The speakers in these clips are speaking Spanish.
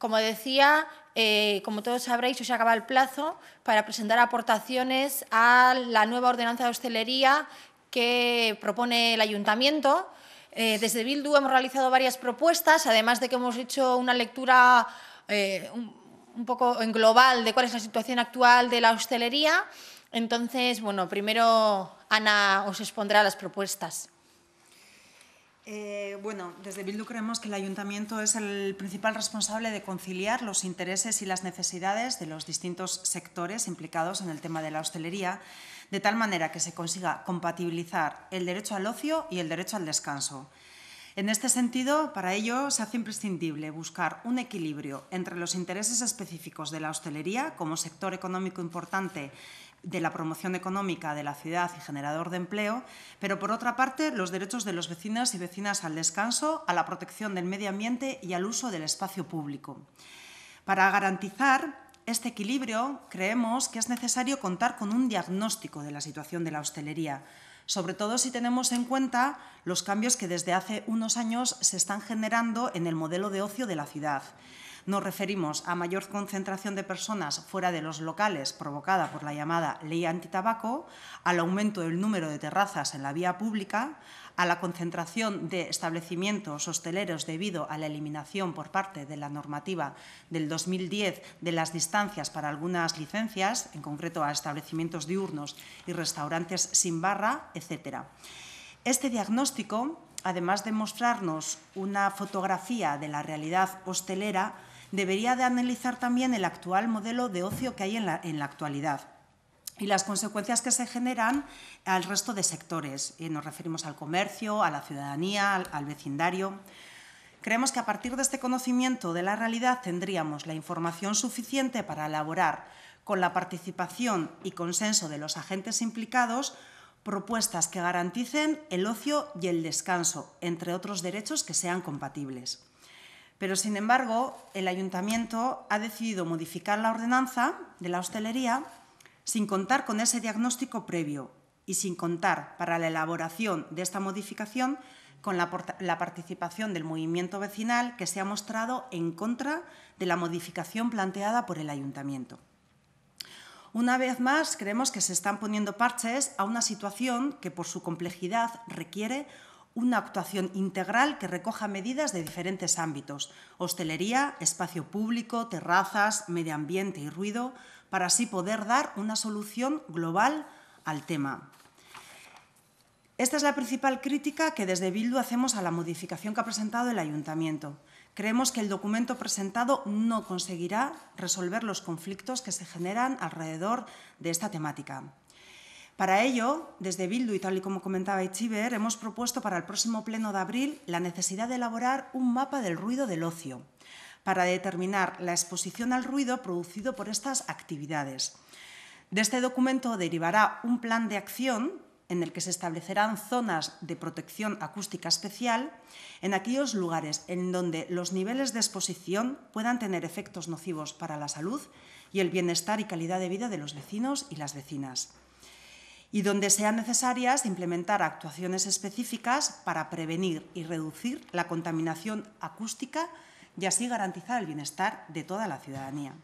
Como decía, eh, como todos sabréis, se acaba el plazo para presentar aportaciones a la nueva ordenanza de hostelería que propone el ayuntamiento. Eh, desde Bildu hemos realizado varias propuestas, además de que hemos hecho una lectura eh, un, un, poco en global de cuál es la situación actual de la hostelería. Entonces, bueno, primero Ana os expondrá las propuestas. Eh, bueno, desde Bildu creemos que el ayuntamiento es el principal responsable de conciliar los intereses y las necesidades de los distintos sectores implicados en el tema de la hostelería, de tal manera que se consiga compatibilizar el derecho al ocio y el derecho al descanso. En este sentido, para ello se hace imprescindible buscar un equilibrio entre los intereses específicos de la hostelería como sector económico importante de la promoción económica de la ciudad y generador de empleo, pero por otra parte los derechos de los vecinos y vecinas al descanso, a la protección del medio ambiente y al uso del espacio público. Para garantizar este equilibrio, creemos que es necesario contar con un diagnóstico de la situación de la hostelería, sobre todo si tenemos en cuenta los cambios que desde hace unos años se están generando en el modelo de ocio de la ciudad. Nos referimos a mayor concentración de personas fuera de los locales provocada por la llamada ley antitabaco, al aumento del número de terrazas en la vía pública, a la concentración de establecimientos hosteleros debido a la eliminación por parte de la normativa del 2010 de las distancias para algunas licencias, en concreto a establecimientos diurnos y restaurantes sin barra, etc. Este diagnóstico, además de mostrarnos una fotografía de la realidad hostelera, debería de analizar también el actual modelo de ocio que hay en la, actualidad y las consecuencias que se generan al resto de sectores. Eh, nos referimos al comercio, a la ciudadanía, al vecindario. Creemos que a partir de este conocimiento de la realidad tendríamos la información suficiente para elaborar, con la participación y consenso de los agentes implicados, propuestas que garanticen el ocio y el descanso, entre otros derechos que sean compatibles. Pero, sin embargo, el ayuntamiento ha decidido modificar la ordenanza de la hostelería sin contar con ese diagnóstico previo y sin contar para la elaboración de esta modificación con la, participación del movimiento vecinal que se ha mostrado en contra de la modificación planteada por el ayuntamiento. Una vez más, creemos que se están poniendo parches a una situación que por su complejidad requiere una actuación integral que recoja medidas de diferentes ámbitos, hostelería, espacio público, terrazas, medio ambiente y ruido, para así poder dar una solución global al tema. Esta es la principal crítica que desde Bildu hacemos a la modificación que ha presentado el Ayuntamiento. Creemos que el documento presentado no conseguirá resolver los conflictos que se generan alrededor de esta temática. Para ello, desde Bildu y tal y como comentaba Ichiber, hemos propuesto para el próximo pleno de abril la necesidad de elaborar un mapa del ruido del ocio para determinar la exposición al ruido producido por estas actividades. De este documento derivará un plan de acción en el que se establecerán zonas de protección acústica especial en aquellos lugares en donde los niveles de exposición puedan tener efectos nocivos para la salud y el bienestar y calidad de vida de los vecinos y las vecinas y donde sean necesarias implementar actuaciones específicas para prevenir y reducir la contaminación acústica y así garantizar el bienestar de toda la ciudadanía.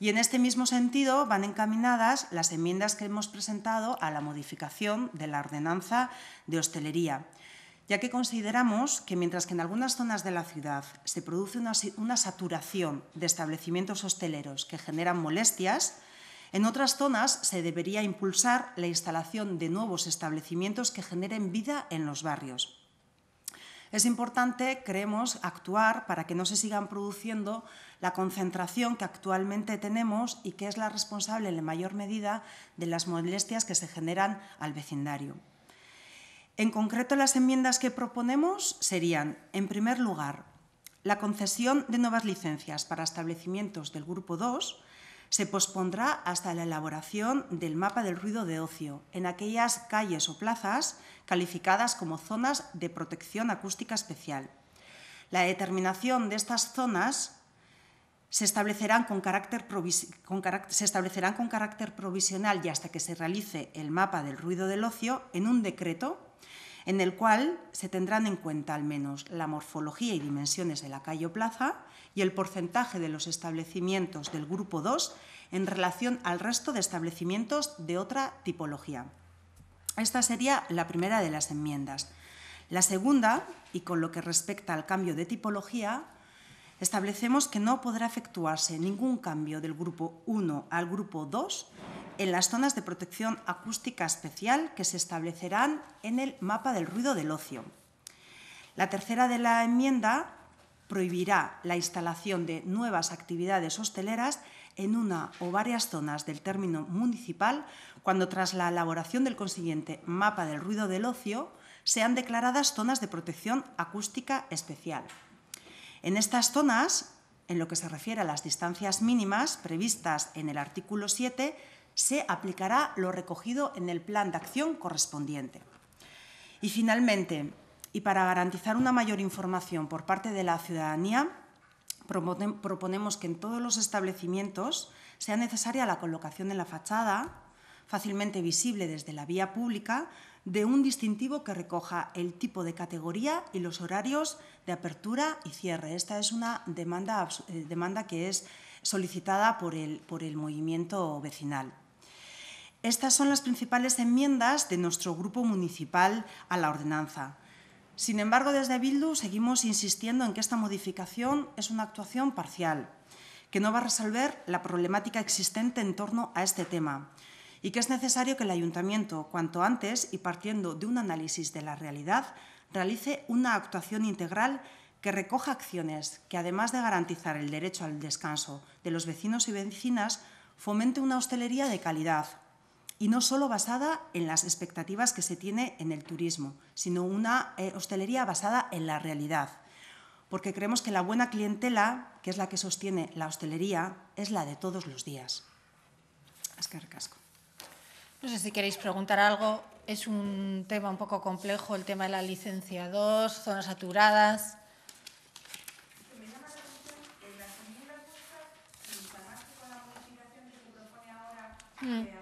Y en este mismo sentido van encaminadas las enmiendas que hemos presentado a la modificación de la ordenanza de hostelería, ya que consideramos que mientras que en algunas zonas de la ciudad se produce una, saturación de establecimientos hosteleros que generan molestias, en otras zonas se debería impulsar la instalación de nuevos establecimientos que generen vida en los barrios. Es importante, creemos, actuar para que no se sigan produciendo la concentración que actualmente tenemos y que es la responsable en la mayor medida de las molestias que se generan al vecindario. En concreto, las enmiendas que proponemos serían, en primer lugar, la concesión de nuevas licencias para establecimientos del Grupo 2, se pospondrá hasta la elaboración del mapa del ruido de ocio en aquellas calles o plazas calificadas como zonas de protección acústica especial. La determinación de estas zonas se establecerán con carácter, se establecerán con carácter provisional y hasta que se realice el mapa del ruido del ocio en un decreto en el cual se tendrán en cuenta al menos la morfología y dimensiones de la calle o plaza y el porcentaje de los establecimientos del grupo 2 en relación al resto de establecimientos de otra tipología. Esta sería la primera de las enmiendas. La segunda, y con lo que respecta al cambio de tipología, establecemos que no podrá efectuarse ningún cambio del grupo 1 al grupo 2 en las zonas de protección acústica especial que se establecerán en el mapa del ruido del ocio. La tercera de la enmienda prohibirá la instalación de nuevas actividades hosteleras en una o varias zonas del término municipal cuando tras la elaboración del consiguiente mapa del ruido del ocio sean declaradas zonas de protección acústica especial. En estas zonas, en lo que se refiere a las distancias mínimas previstas en el artículo 7, se aplicará lo recogido en el plan de acción correspondiente. Y finalmente, y para garantizar una mayor información por parte de la ciudadanía, proponemos que en todos los establecimientos sea necesaria la colocación en la fachada, fácilmente visible desde la vía pública, de un distintivo que recoja el tipo de categoría y los horarios de apertura y cierre. Esta es una demanda, eh, que es solicitada por el movimiento vecinal. Estas son las principales enmiendas de nuestro grupo municipal a la ordenanza. Sin embargo, desde Bildu seguimos insistiendo en que esta modificación es una actuación parcial, que no va a resolver la problemática existente en torno a este tema y que es necesario que el ayuntamiento, cuanto antes y partiendo de un análisis de la realidad, realice una actuación integral que recoja acciones que, además de garantizar el derecho al descanso de los vecinos y vecinas, fomente una hostelería de calidad, y no solo basada en las expectativas que se tiene en el turismo, sino una eh, hostelería basada en la realidad. Porque creemos que la buena clientela, que es la que sostiene la hostelería, es la de todos los días. Es No sé si queréis preguntar algo. Es un tema un poco complejo, el tema de la licencia 2, zonas saturadas. ahora.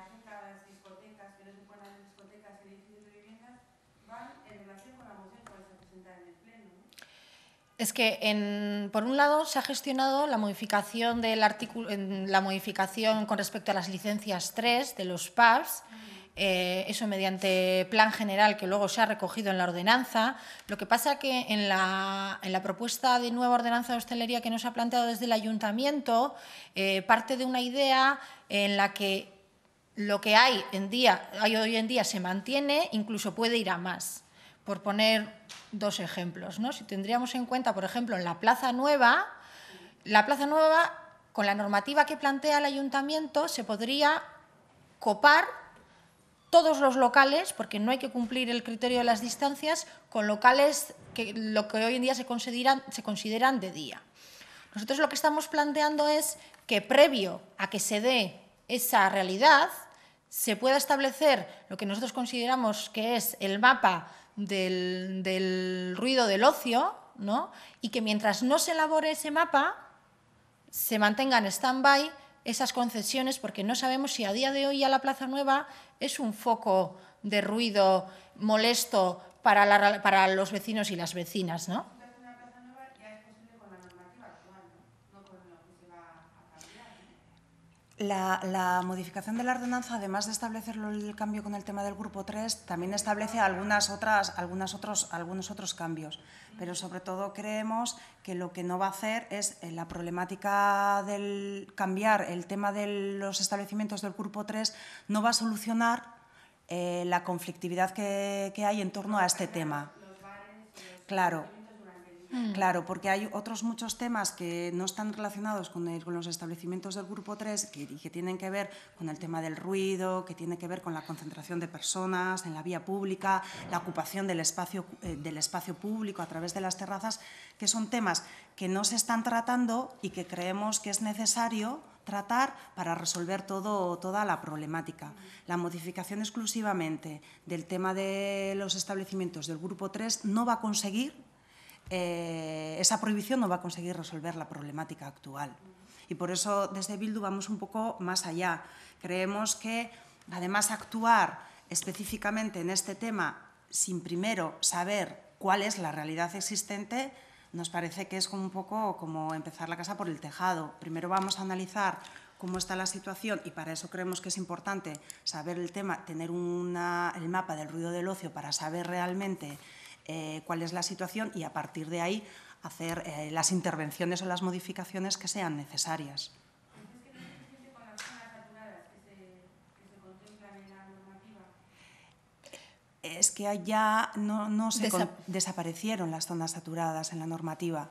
Es que, por un lado, se ha gestionado la modificación, del la modificación con respecto a las licencias 3 de los pubs, eh, eso mediante plan general que luego se ha recogido en la ordenanza. Lo que pasa que en la, propuesta de nueva ordenanza de hostelería que nos ha planteado desde el ayuntamiento, eh, parte de una idea en la que lo que hay, en día, hay hoy en día se mantiene, incluso puede ir a más por poner dos ejemplos. Si tendríamos en cuenta, por ejemplo, en la Plaza Nueva, la Plaza Nueva, con la normativa que plantea el ayuntamiento, se podría copar todos los locales, porque no hay que cumplir el criterio de las distancias, con locales que lo que hoy en día se consideran de día. Nosotros lo que estamos planteando es que previo a que se dé esa realidad, se pueda establecer lo que nosotros consideramos que es el mapa del, ruido del ocio, ¿no? Y que mientras no se elabore ese mapa, se mantengan en stand-by esas concesiones porque no sabemos si a día de hoy ya la Plaza Nueva es un foco de ruido molesto para, para los vecinos y las vecinas, ¿no? La, modificación de la ordenanza, además de establecer el cambio con el tema del grupo 3, también establece algunas otras, algunas otros, algunos otros cambios. Pero sobre todo creemos que lo que no va a hacer es eh, la problemática del cambiar el tema de los establecimientos del grupo 3, no va a solucionar eh, la conflictividad que, que hay en torno a este tema. Claro. Mm. Claro, porque hay otros muchos temas que no están relacionados con, los establecimientos del grupo 3 que, que tienen que ver con el tema del ruido, que tiene que ver con la concentración de personas en la vía pública, la ocupación eh, del espacio, público a través de las terrazas, que son temas que no se están tratando y que creemos que es necesario tratar para resolver todo, toda la problemática. La modificación exclusivamente del tema de los establecimientos del Grupo 3 no va a conseguir eh, esa prohibición no va a conseguir resolver la problemática actual. Y por eso desde Bildu vamos un poco más allá. Creemos que además actuar específicamente en este tema sin primero saber cuál es la realidad existente, nos parece que es como un poco como empezar la casa por el tejado. Primero vamos a analizar cómo está la situación y para eso creemos que es importante saber el tema, tener el mapa del ruido del ocio para saber realmente eh, cuál es la situación y a partir de ahí hacer eh, las intervenciones o las modificaciones que sean necesarias. Es que ya no, no se desaparecieron las zonas saturadas en la normativa.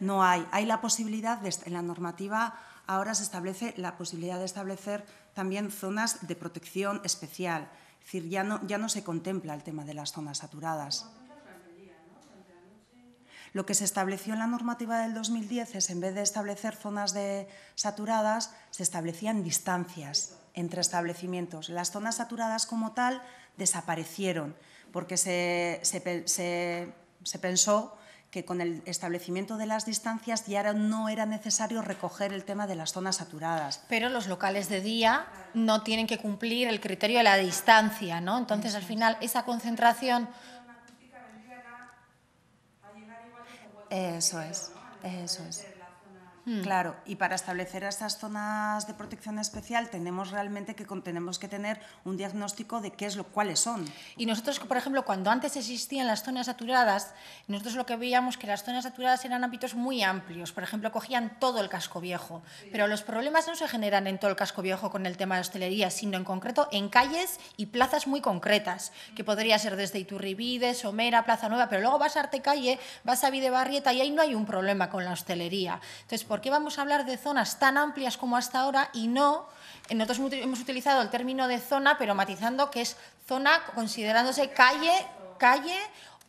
No hay. Hay la posibilidad, de, en la normativa ahora se establece la posibilidad de establecer también zonas de protección especial es decir, ya no, ya no se contempla el tema de las zonas saturadas. Lo que se estableció en la normativa del 2010 es, en vez de establecer zonas de saturadas, se establecían distancias entre establecimientos. Las zonas saturadas como tal desaparecieron porque se, se, se pensó que con el establecimiento de las distancias ya no era necesario recoger el tema de las zonas saturadas. Pero los locales de día no tienen que cumplir el criterio de la distancia, ¿no? Entonces, al final, esa concentración... Eso es, eso es. Mm. Claro, y para establecer estas zonas de protección especial tenemos realmente que tenemos que tener un diagnóstico de qué es lo cuáles son. Y nosotros, por ejemplo, cuando antes existían las zonas saturadas, nosotros lo que veíamos que las zonas saturadas eran ámbitos muy amplios, por ejemplo, cogían todo el casco viejo, pero los problemas no se generan en todo el casco viejo con el tema de hostelería, sino en concreto en calles y plazas muy concretas, que podría ser desde Iturribide, Somera, Plaza Nueva, pero luego vas a Arte Calle, vas a Videbarrieta y ahí no hay un problema con la hostelería. Entonces, por ¿por qué vamos a hablar de zonas tan amplias como hasta ahora y no, eh, nosotros hemos utilizado el término de zona, pero matizando que es zona considerándose calle, calle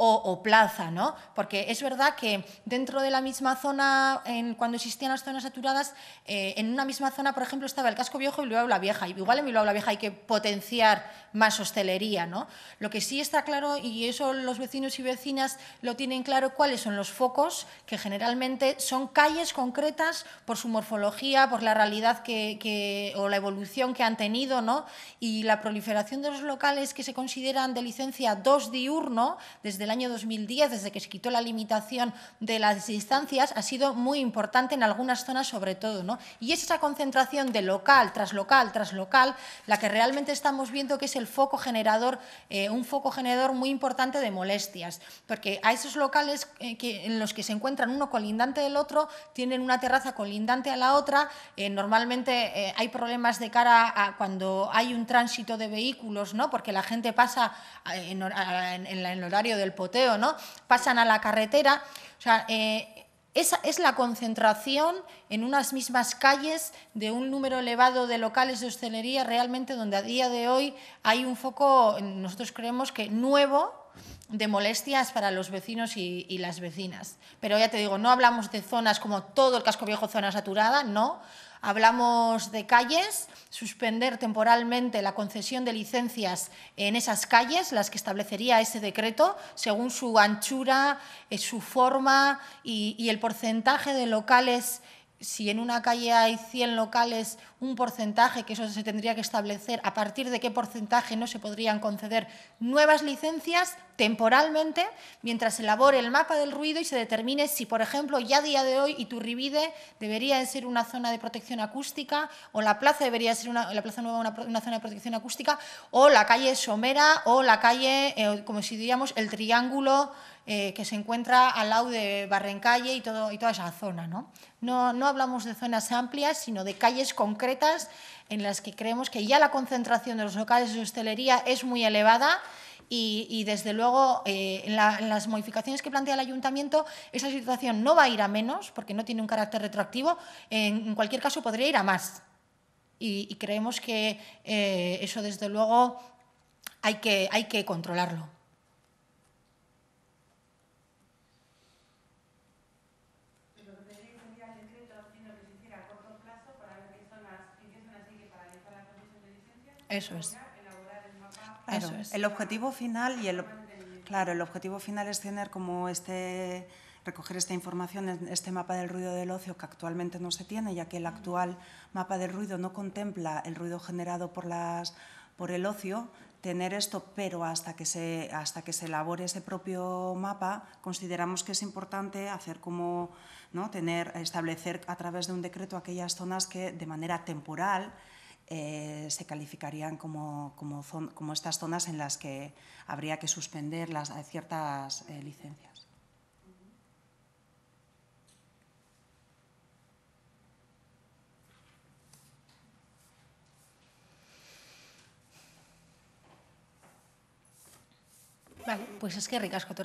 o, plaza, ¿no? Porque es verdad que dentro de la misma zona, cuando existían las zonas saturadas, eh, en una misma zona, por ejemplo, estaba el casco viejo y luego la Vieja. igual en Bilbao la Vieja hay que potenciar más hostelería, ¿no? Lo que sí está claro, y eso los vecinos y vecinas lo tienen claro, cuáles son los focos, que generalmente son calles concretas por su morfología, por la realidad que, o la evolución que han tenido, ¿no? Y la proliferación de los locales que se consideran de licencia dos diurno, desde el año 2010, desde que se quitó la limitación de las distancias, ha sido muy importante en algunas zonas sobre todo. ¿no? Y es esa concentración de local tras local tras local la que realmente estamos viendo que es el foco generador, eh, un foco generador muy importante de molestias, porque a esos locales eh, que, en los que se encuentran uno colindante del otro, tienen una terraza colindante a la otra, eh, normalmente hay problemas de cara a cuando hay un tránsito de vehículos, ¿no? porque la gente pasa en el horario del ¿no? Pasan a la carretera. O sea, eh, esa es la concentración en unas mismas calles de un número elevado de locales de hostelería realmente donde a día de hoy hay un foco, nosotros creemos que nuevo, de molestias para los vecinos y, las vecinas. Pero ya te digo, no hablamos de zonas como todo el casco viejo, zona saturada, no. Hablamos de calles, suspender temporalmente la concesión de licencias en esas calles, las que establecería ese decreto, según su anchura, eh, su forma y, el porcentaje de locales si en una calle hay 100 locales, un porcentaje, que eso se tendría que establecer, a partir de qué porcentaje no se podrían conceder nuevas licencias temporalmente, mientras se elabore el mapa del ruido y se determine si, por ejemplo, ya a día de hoy Iturribide debería ser una zona de protección acústica, o la plaza debería ser una, plaza nueva una, zona de protección acústica, o la calle Somera, o la calle, eh, como si diríamos, el triángulo eh, que se encuentra al lado de Barrencalle y, todo, y toda esa zona. ¿no? ¿no? hablamos de zonas amplias, sino de calles concretas en las que creemos que ya la concentración de los locales de hostelería es muy elevada. Y, desde luego, eh, en, las modificaciones que plantea el ayuntamiento, esa situación no va a ir a menos, porque no tiene un carácter retroactivo. En, cualquier caso, podría ir a más. Y, creemos que eh, eso, desde luego, hay que, hay que controlarlo. Eso es. El objetivo final y el claro, el objetivo final es tener como este recoger esta información en este mapa del ruido del ocio que actualmente no se tiene, ya que el actual mapa del ruido no contempla el ruido generado por las por el ocio, tener esto, pero hasta que se, hasta que se elabore ese propio mapa, consideramos que es importante hacer como, ¿no? tener, establecer a través de un decreto aquellas zonas que de manera temporal eh, se calificarían como, como, estas zonas en las que habría que suspender las, eh, ciertas eh, licencias. Vale, pues es que ricasco